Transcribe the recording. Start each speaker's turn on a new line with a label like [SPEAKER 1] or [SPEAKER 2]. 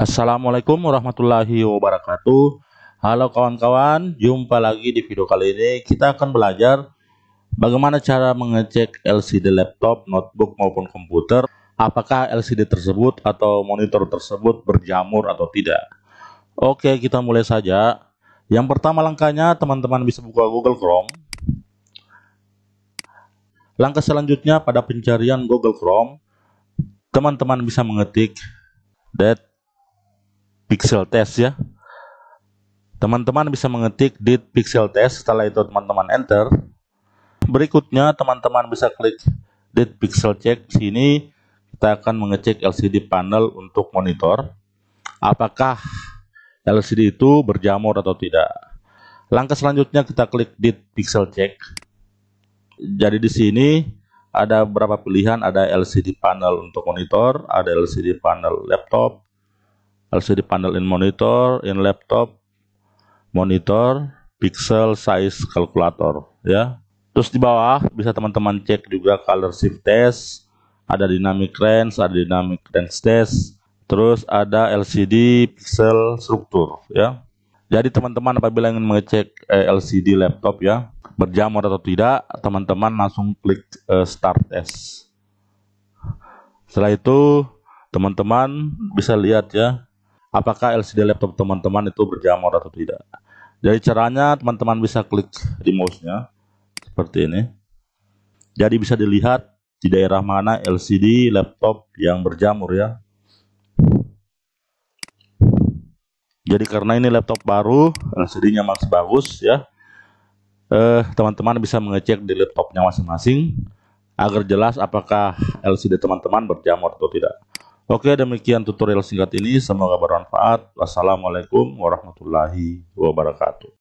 [SPEAKER 1] Assalamualaikum warahmatullahi wabarakatuh. Halo kawan-kawan, jumpa lagi di video kali ini kita akan belajar bagaimana cara mengecek LCD laptop, notebook maupun komputer apakah LCD tersebut atau monitor tersebut berjamur atau tidak. Oke, kita mulai saja. Yang pertama langkahnya teman-teman bisa buka Google Chrome. Langkah selanjutnya pada pencarian Google Chrome, teman-teman bisa mengetik that pixel test ya. Teman-teman bisa mengetik did pixel test, setelah itu teman-teman enter. Berikutnya teman-teman bisa klik did pixel check Di sini kita akan mengecek LCD panel untuk monitor apakah LCD itu berjamur atau tidak. Langkah selanjutnya kita klik did pixel check. Jadi di sini ada beberapa pilihan, ada LCD panel untuk monitor, ada LCD panel laptop, LCD panel in monitor, in laptop, monitor, pixel size calculator ya. Terus di bawah bisa teman-teman cek juga color shift test, ada dynamic range, ada dynamic range test, terus ada LCD pixel struktur ya. Jadi teman-teman apabila ingin mengecek eh, LCD laptop ya, berjamur atau tidak, teman-teman langsung klik eh, start test. Setelah itu teman-teman bisa lihat ya apakah LCD laptop teman-teman itu berjamur atau tidak. Jadi caranya teman-teman bisa klik di mouse-nya seperti ini. Jadi bisa dilihat di daerah mana LCD laptop yang berjamur ya. Jadi karena ini laptop baru, LCD-nya masih bagus ya. Eh, teman-teman bisa mengecek di laptopnya masing-masing agar jelas apakah LCD teman-teman berjamur atau tidak. Oke, demikian tutorial singkat ini. Semoga bermanfaat. Wassalamualaikum warahmatullahi wabarakatuh.